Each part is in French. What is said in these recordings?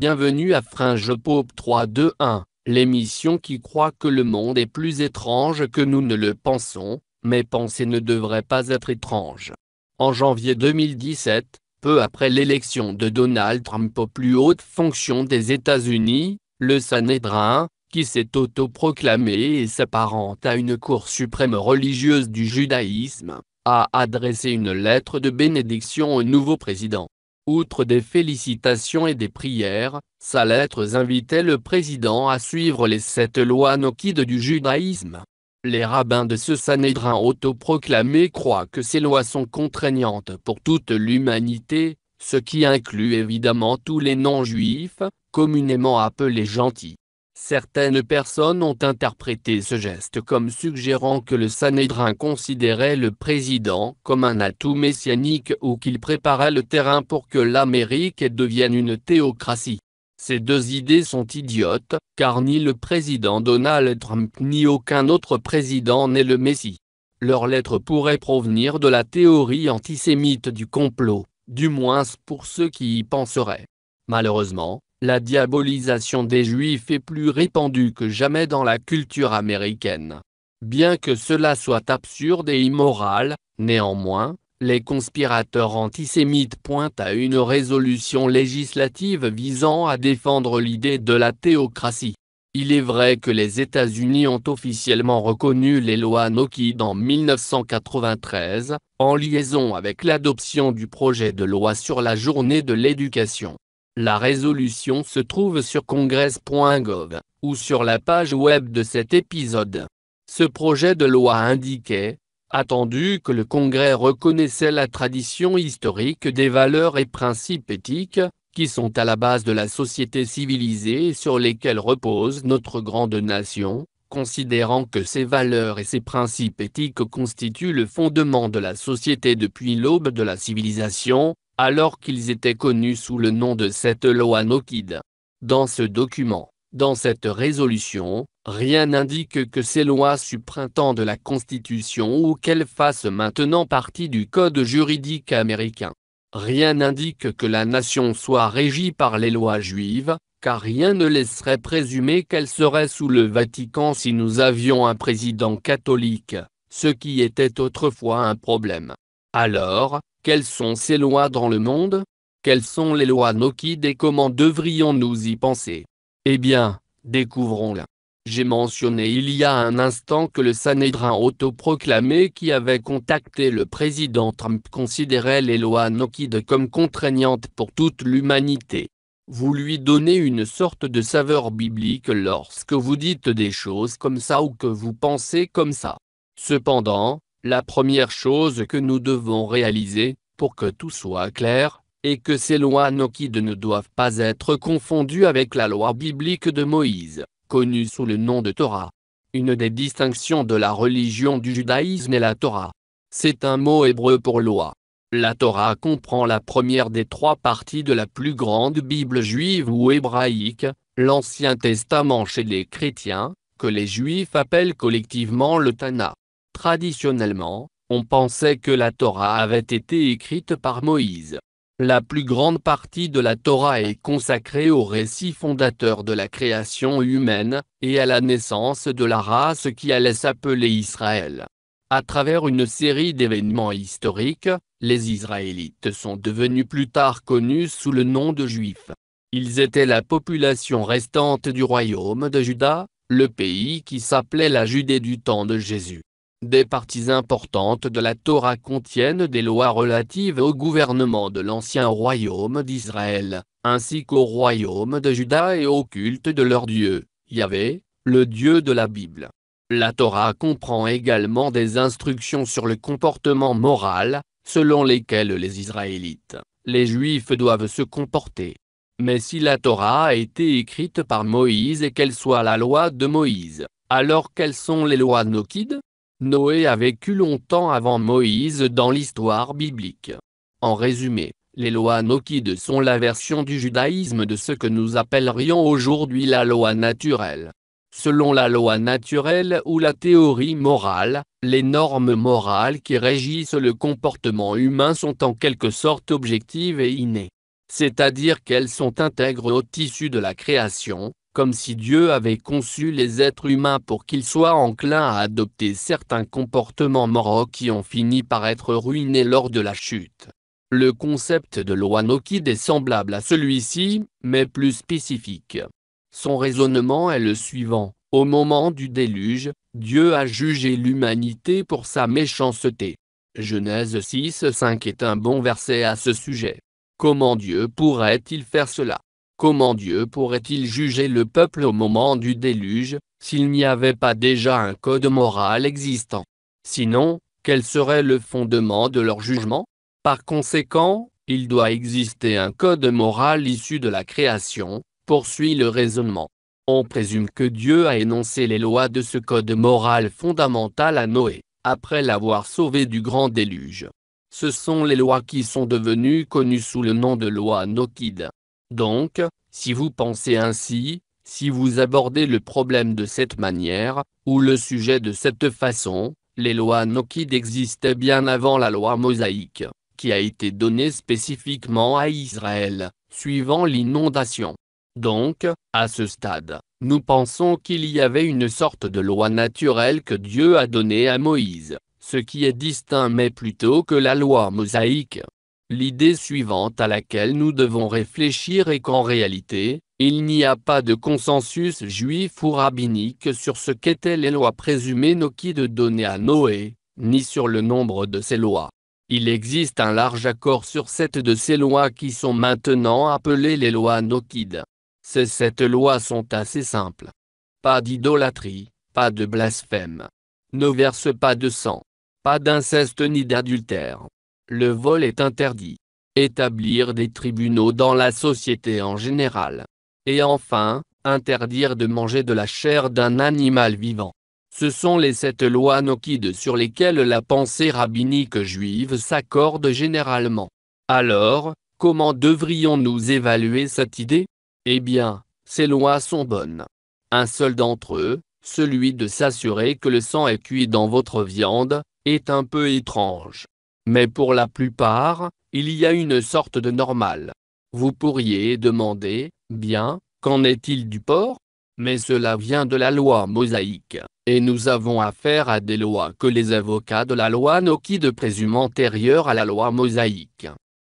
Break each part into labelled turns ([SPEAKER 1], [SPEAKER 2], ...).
[SPEAKER 1] Bienvenue à Fringe Pop 321, l'émission qui croit que le monde est plus étrange que nous ne le pensons, mais penser ne devrait pas être étrange. En janvier 2017, peu après l'élection de Donald Trump aux plus hautes fonctions des États-Unis, le Sanhedrin, qui s'est autoproclamé et s'apparente à une cour suprême religieuse du judaïsme, a adressé une lettre de bénédiction au nouveau président. Outre des félicitations et des prières, sa lettre invitait le président à suivre les sept lois noquides du judaïsme. Les rabbins de ce Sanhédrin autoproclamé croient que ces lois sont contraignantes pour toute l'humanité, ce qui inclut évidemment tous les non-juifs, communément appelés gentils. Certaines personnes ont interprété ce geste comme suggérant que le Sanhédrin considérait le président comme un atout messianique ou qu'il préparait le terrain pour que l'Amérique devienne une théocratie. Ces deux idées sont idiotes, car ni le président Donald Trump ni aucun autre président n'est le Messie. Leur lettres pourraient provenir de la théorie antisémite du complot, du moins pour ceux qui y penseraient. Malheureusement, la diabolisation des Juifs est plus répandue que jamais dans la culture américaine. Bien que cela soit absurde et immoral, néanmoins, les conspirateurs antisémites pointent à une résolution législative visant à défendre l'idée de la théocratie. Il est vrai que les États-Unis ont officiellement reconnu les lois Nokid en 1993, en liaison avec l'adoption du projet de loi sur la journée de l'éducation. La résolution se trouve sur congress.gov ou sur la page web de cet épisode. Ce projet de loi indiquait, attendu que le Congrès reconnaissait la tradition historique des valeurs et principes éthiques, qui sont à la base de la société civilisée et sur lesquelles repose notre grande nation, considérant que ces valeurs et ces principes éthiques constituent le fondement de la société depuis l'aube de la civilisation, alors qu'ils étaient connus sous le nom de cette loi Nokid. Dans ce document, dans cette résolution, rien n'indique que ces lois suprintendent de la Constitution ou qu'elles fassent maintenant partie du Code juridique américain. Rien n'indique que la nation soit régie par les lois juives, car rien ne laisserait présumer qu'elle serait sous le Vatican si nous avions un président catholique, ce qui était autrefois un problème. Alors, quelles sont ces lois dans le monde Quelles sont les lois Nokid et comment devrions-nous y penser Eh bien, découvrons-la. J'ai mentionné il y a un instant que le Sanhedrin autoproclamé qui avait contacté le président Trump considérait les lois Nokid comme contraignantes pour toute l'humanité. Vous lui donnez une sorte de saveur biblique lorsque vous dites des choses comme ça ou que vous pensez comme ça. Cependant, la première chose que nous devons réaliser, pour que tout soit clair, est que ces lois noquides ne doivent pas être confondues avec la loi biblique de Moïse, connue sous le nom de Torah. Une des distinctions de la religion du judaïsme est la Torah. C'est un mot hébreu pour loi. La Torah comprend la première des trois parties de la plus grande Bible juive ou hébraïque, l'Ancien Testament chez les chrétiens, que les juifs appellent collectivement le Tana. Traditionnellement, on pensait que la Torah avait été écrite par Moïse. La plus grande partie de la Torah est consacrée au récit fondateur de la création humaine, et à la naissance de la race qui allait s'appeler Israël. À travers une série d'événements historiques, les Israélites sont devenus plus tard connus sous le nom de Juifs. Ils étaient la population restante du royaume de Juda, le pays qui s'appelait la Judée du temps de Jésus. Des parties importantes de la Torah contiennent des lois relatives au gouvernement de l'ancien royaume d'Israël, ainsi qu'au royaume de Juda et au culte de leur Dieu, Yahvé, le Dieu de la Bible. La Torah comprend également des instructions sur le comportement moral, selon lesquelles les Israélites, les Juifs doivent se comporter. Mais si la Torah a été écrite par Moïse et qu'elle soit la loi de Moïse, alors quelles sont les lois nokides Noé a vécu longtemps avant Moïse dans l'histoire biblique. En résumé, les lois nokides sont la version du judaïsme de ce que nous appellerions aujourd'hui la loi naturelle. Selon la loi naturelle ou la théorie morale, les normes morales qui régissent le comportement humain sont en quelque sorte objectives et innées. C'est-à-dire qu'elles sont intègres au tissu de la création, comme si Dieu avait conçu les êtres humains pour qu'ils soient enclins à adopter certains comportements moraux qui ont fini par être ruinés lors de la chute. Le concept de l'Oanokid est semblable à celui-ci, mais plus spécifique. Son raisonnement est le suivant. Au moment du déluge, Dieu a jugé l'humanité pour sa méchanceté. Genèse 6.5 est un bon verset à ce sujet. Comment Dieu pourrait-il faire cela Comment Dieu pourrait-il juger le peuple au moment du déluge, s'il n'y avait pas déjà un code moral existant Sinon, quel serait le fondement de leur jugement Par conséquent, il doit exister un code moral issu de la création, poursuit le raisonnement. On présume que Dieu a énoncé les lois de ce code moral fondamental à Noé, après l'avoir sauvé du grand déluge. Ce sont les lois qui sont devenues connues sous le nom de loi Nokide. Donc, si vous pensez ainsi, si vous abordez le problème de cette manière, ou le sujet de cette façon, les lois Nokid existaient bien avant la loi mosaïque, qui a été donnée spécifiquement à Israël, suivant l'inondation. Donc, à ce stade, nous pensons qu'il y avait une sorte de loi naturelle que Dieu a donnée à Moïse, ce qui est distinct mais plutôt que la loi mosaïque l'idée suivante à laquelle nous devons réfléchir est qu'en réalité, il n'y a pas de consensus juif ou rabbinique sur ce qu'étaient les lois présumées Noki données à Noé, ni sur le nombre de ces lois. Il existe un large accord sur sept de ces lois qui sont maintenant appelées les lois Nokides. Ces sept lois sont assez simples. Pas d'idolâtrie, pas de blasphème. Ne verse pas de sang. Pas d'inceste ni d'adultère le vol est interdit. Établir des tribunaux dans la société en général. Et enfin, interdire de manger de la chair d'un animal vivant. Ce sont les sept lois noquides sur lesquelles la pensée rabbinique juive s'accorde généralement. Alors, comment devrions-nous évaluer cette idée Eh bien, ces lois sont bonnes. Un seul d'entre eux, celui de s'assurer que le sang est cuit dans votre viande, est un peu étrange. Mais pour la plupart, il y a une sorte de normal. Vous pourriez demander, bien, qu'en est-il du porc Mais cela vient de la loi mosaïque, et nous avons affaire à des lois que les avocats de la loi Noki de présume antérieures à la loi mosaïque.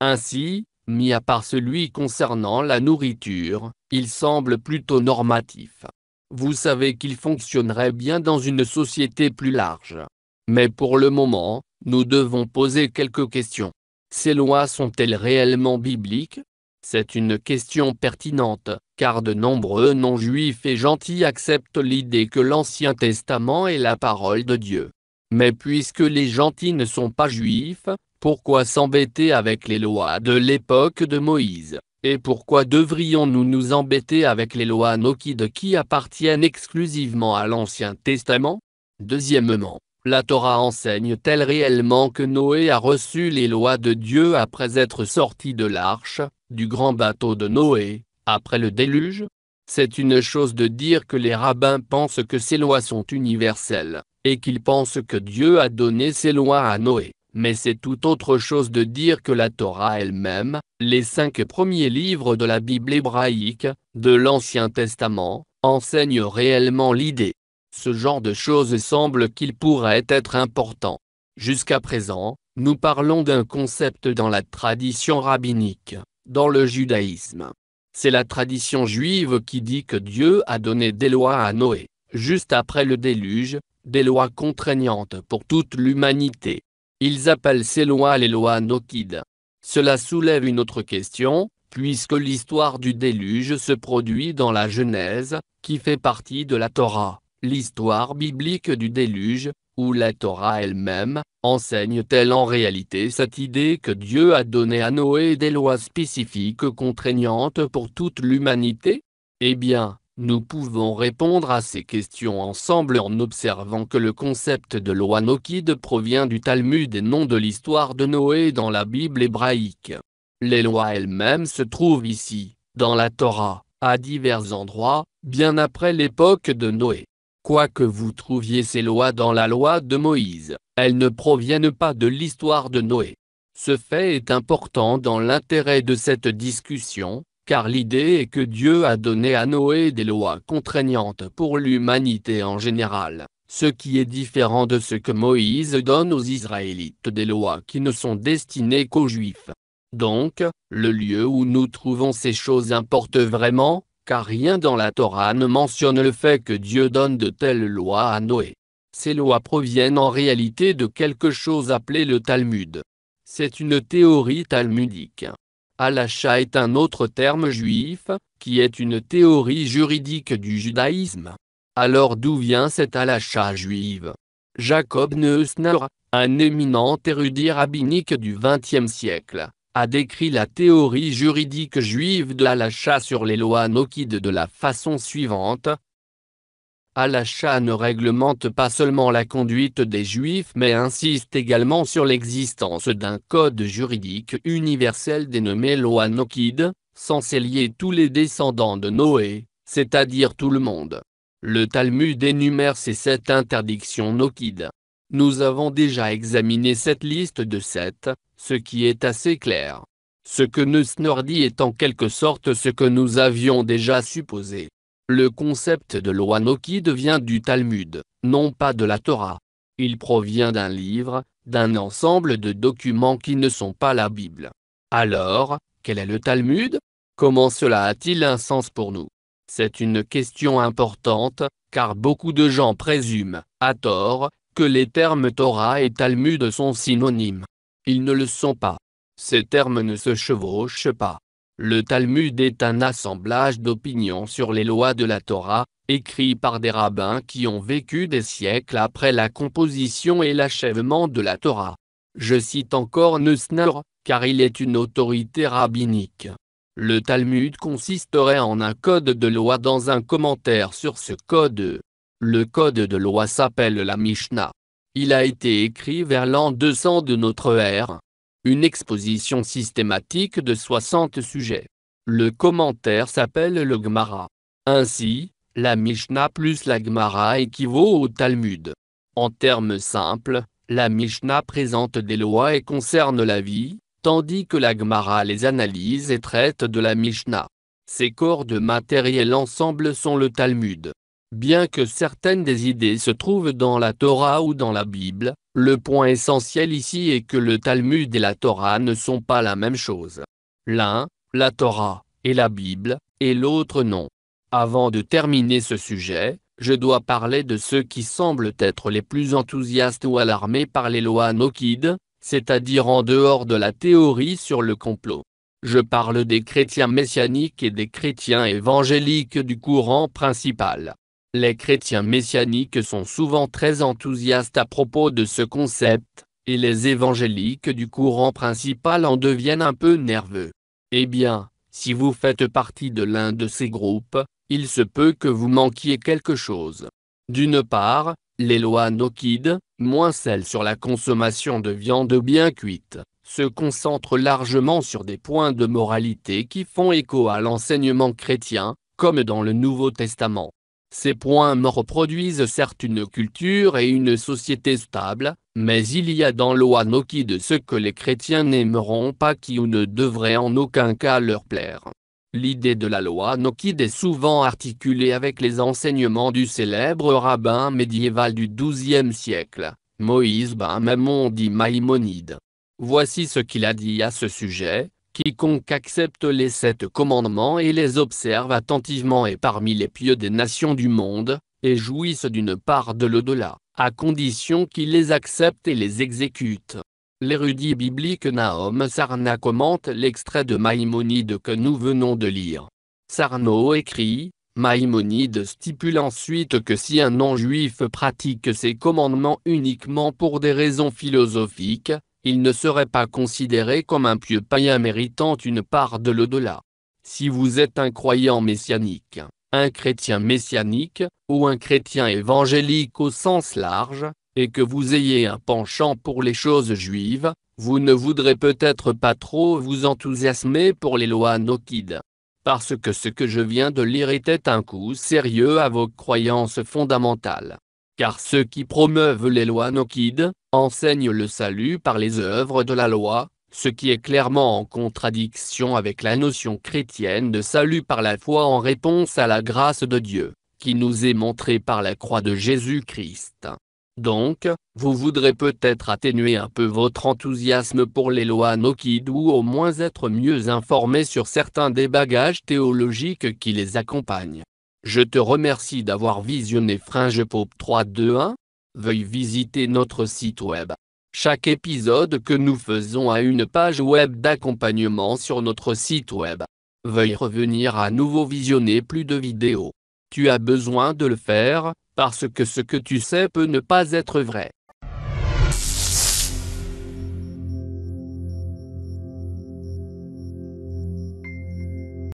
[SPEAKER 1] Ainsi, mis à part celui concernant la nourriture, il semble plutôt normatif. Vous savez qu'il fonctionnerait bien dans une société plus large. Mais pour le moment, nous devons poser quelques questions. Ces lois sont-elles réellement bibliques C'est une question pertinente, car de nombreux non-juifs et gentils acceptent l'idée que l'Ancien Testament est la parole de Dieu. Mais puisque les gentils ne sont pas juifs, pourquoi s'embêter avec les lois de l'époque de Moïse Et pourquoi devrions-nous nous embêter avec les lois noquides qui appartiennent exclusivement à l'Ancien Testament Deuxièmement, la Torah enseigne-t-elle réellement que Noé a reçu les lois de Dieu après être sorti de l'arche, du grand bateau de Noé, après le déluge C'est une chose de dire que les rabbins pensent que ces lois sont universelles, et qu'ils pensent que Dieu a donné ces lois à Noé. Mais c'est tout autre chose de dire que la Torah elle-même, les cinq premiers livres de la Bible hébraïque, de l'Ancien Testament, enseignent réellement l'idée ce genre de choses semble qu'il pourrait être important. Jusqu'à présent, nous parlons d'un concept dans la tradition rabbinique, dans le judaïsme. C'est la tradition juive qui dit que Dieu a donné des lois à Noé, juste après le déluge, des lois contraignantes pour toute l'humanité. Ils appellent ces lois les lois nokides. Cela soulève une autre question, puisque l'histoire du déluge se produit dans la Genèse, qui fait partie de la Torah l'histoire biblique du déluge, ou la Torah elle-même, enseigne-t-elle en réalité cette idée que Dieu a donné à Noé des lois spécifiques contraignantes pour toute l'humanité Eh bien, nous pouvons répondre à ces questions ensemble en observant que le concept de loi Nokide provient du Talmud et non de l'histoire de Noé dans la Bible hébraïque. Les lois elles-mêmes se trouvent ici, dans la Torah, à divers endroits, bien après l'époque de Noé que vous trouviez ces lois dans la loi de Moïse, elles ne proviennent pas de l'histoire de Noé. Ce fait est important dans l'intérêt de cette discussion, car l'idée est que Dieu a donné à Noé des lois contraignantes pour l'humanité en général, ce qui est différent de ce que Moïse donne aux Israélites des lois qui ne sont destinées qu'aux Juifs. Donc, le lieu où nous trouvons ces choses importe vraiment, car rien dans la Torah ne mentionne le fait que Dieu donne de telles lois à Noé. Ces lois proviennent en réalité de quelque chose appelé le Talmud. C'est une théorie talmudique. Halacha est un autre terme juif, qui est une théorie juridique du judaïsme. Alors d'où vient cette halacha juive Jacob Neusner, un éminent érudit rabbinique du XXe siècle, a décrit la théorie juridique juive de l'achat sur les lois nokides de la façon suivante. Alacha ne réglemente pas seulement la conduite des juifs mais insiste également sur l'existence d'un code juridique universel dénommé loi nokide, censé lier tous les descendants de Noé, c'est-à-dire tout le monde. Le Talmud énumère ces sept interdictions nokides. Nous avons déjà examiné cette liste de sept, ce qui est assez clair. Ce que Neusner dit est en quelque sorte ce que nous avions déjà supposé. Le concept de l'Oanoki devient du Talmud, non pas de la Torah. Il provient d'un livre, d'un ensemble de documents qui ne sont pas la Bible. Alors, quel est le Talmud Comment cela a-t-il un sens pour nous C'est une question importante, car beaucoup de gens présument, à tort, que les termes Torah et Talmud sont synonymes. Ils ne le sont pas. Ces termes ne se chevauchent pas. Le Talmud est un assemblage d'opinions sur les lois de la Torah, écrit par des rabbins qui ont vécu des siècles après la composition et l'achèvement de la Torah. Je cite encore Neusner, car il est une autorité rabbinique. Le Talmud consisterait en un code de loi dans un commentaire sur ce code. Le code de loi s'appelle la Mishnah. Il a été écrit vers l'an 200 de notre ère. Une exposition systématique de 60 sujets. Le commentaire s'appelle le Gemara. Ainsi, la Mishnah plus la Gemara équivaut au Talmud. En termes simples, la Mishnah présente des lois et concerne la vie, tandis que la Gemara les analyse et traite de la Mishnah. Ces corps de matériel ensemble sont le Talmud. Bien que certaines des idées se trouvent dans la Torah ou dans la Bible, le point essentiel ici est que le Talmud et la Torah ne sont pas la même chose. L'un, la Torah, et la Bible, et l'autre non. Avant de terminer ce sujet, je dois parler de ceux qui semblent être les plus enthousiastes ou alarmés par les lois noquides, c'est-à-dire en dehors de la théorie sur le complot. Je parle des chrétiens messianiques et des chrétiens évangéliques du courant principal. Les chrétiens messianiques sont souvent très enthousiastes à propos de ce concept, et les évangéliques du courant principal en deviennent un peu nerveux. Eh bien, si vous faites partie de l'un de ces groupes, il se peut que vous manquiez quelque chose. D'une part, les lois noquides, moins celles sur la consommation de viande bien cuite, se concentrent largement sur des points de moralité qui font écho à l'enseignement chrétien, comme dans le Nouveau Testament. Ces points me reproduisent certes une culture et une société stable, mais il y a dans loi de ce que les chrétiens n'aimeront pas qui ou ne devrait en aucun cas leur plaire. L'idée de la loi Nokid est souvent articulée avec les enseignements du célèbre rabbin médiéval du XIIe siècle, Moïse ben dit Maïmonide. Voici ce qu'il a dit à ce sujet, Quiconque accepte les sept commandements et les observe attentivement est parmi les pieux des nations du monde, et jouisse d'une part de l'au-delà, à condition qu'il les accepte et les exécute. L'érudit biblique Nahum Sarna commente l'extrait de Maïmonide que nous venons de lire. Sarno écrit, Maïmonide stipule ensuite que si un non-juif pratique ses commandements uniquement pour des raisons philosophiques, il ne serait pas considéré comme un pieux païen méritant une part de l'au-delà. Si vous êtes un croyant messianique, un chrétien messianique, ou un chrétien évangélique au sens large, et que vous ayez un penchant pour les choses juives, vous ne voudrez peut-être pas trop vous enthousiasmer pour les lois noquides. Parce que ce que je viens de lire était un coup sérieux à vos croyances fondamentales car ceux qui promeuvent les lois noquides, enseignent le salut par les œuvres de la loi, ce qui est clairement en contradiction avec la notion chrétienne de salut par la foi en réponse à la grâce de Dieu, qui nous est montrée par la croix de Jésus-Christ. Donc, vous voudrez peut-être atténuer un peu votre enthousiasme pour les lois noquides ou au moins être mieux informé sur certains des bagages théologiques qui les accompagnent. Je te remercie d'avoir visionné Fringe Pop 321. Veuille visiter notre site web. Chaque épisode que nous faisons a une page web d'accompagnement sur notre site web. Veuille revenir à nouveau visionner plus de vidéos. Tu as besoin de le faire, parce que ce que tu sais peut ne pas être vrai.